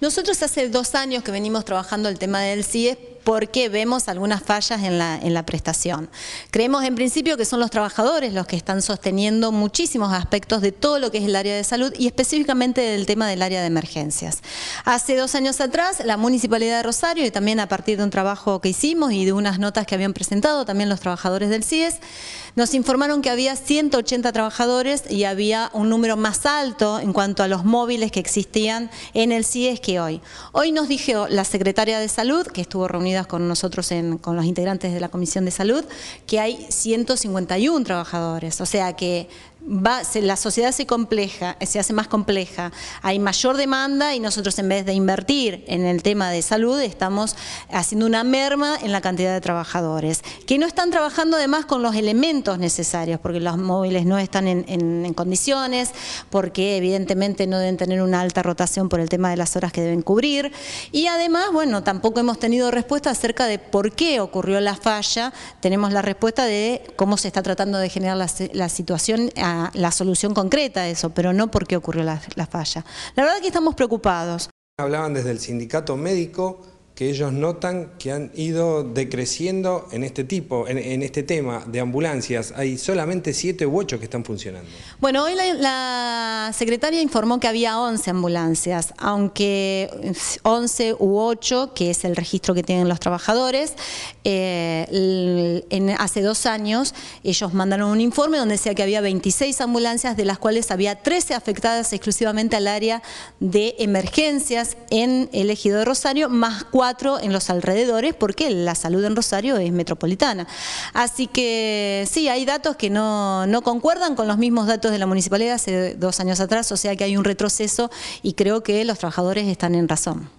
Nosotros hace dos años que venimos trabajando el tema del CIES porque vemos algunas fallas en la, en la, prestación. Creemos en principio que son los trabajadores los que están sosteniendo muchísimos aspectos de todo lo que es el área de salud y específicamente del tema del área de emergencias. Hace dos años atrás la Municipalidad de Rosario y también a partir de un trabajo que hicimos y de unas notas que habían presentado también los trabajadores del CIES, nos informaron que había 180 trabajadores y había un número más alto en cuanto a los móviles que existían en el CIES que hoy. Hoy nos dijo la secretaria de Salud, que estuvo reunida con nosotros, con los integrantes de la Comisión de Salud, que hay 151 trabajadores, o sea que la sociedad se compleja, eh, se hace más compleja, hay mayor demanda y nosotros en vez de invertir en el tema de salud estamos haciendo una merma en la cantidad de trabajadores, que no están trabajando además con los elementos necesarios, porque los móviles no están en, condiciones, porque evidentemente no deben tener una alta rotación por el tema de las horas que deben cubrir, y además, bueno, tampoco hemos tenido respuesta acerca de por qué ocurrió la falla, tenemos la respuesta de cómo se está tratando de generar la, situación la, solución concreta a eso, pero no por qué ocurrió la, la falla. La verdad que estamos preocupados. Hablaban desde el sindicato médico que ellos notan que han ido decreciendo en este tipo, en, este tema de ambulancias. Hay solamente siete u ocho que están funcionando. Bueno, hoy la, secretaria informó que había 11 ambulancias, aunque 11 u ocho que es el registro que tienen los trabajadores, eh, en, hace dos años ellos mandaron un informe donde decía que había 26 ambulancias, de las cuales había 13 afectadas exclusivamente al área de emergencias en el ejido de Rosario, más cuatro en los alrededores, porque la salud en Rosario es metropolitana. Así que sí, hay datos que no concuerdan con los mismos datos de la municipalidad hace dos años atrás, o sea que hay un retroceso y creo que los trabajadores están en razón.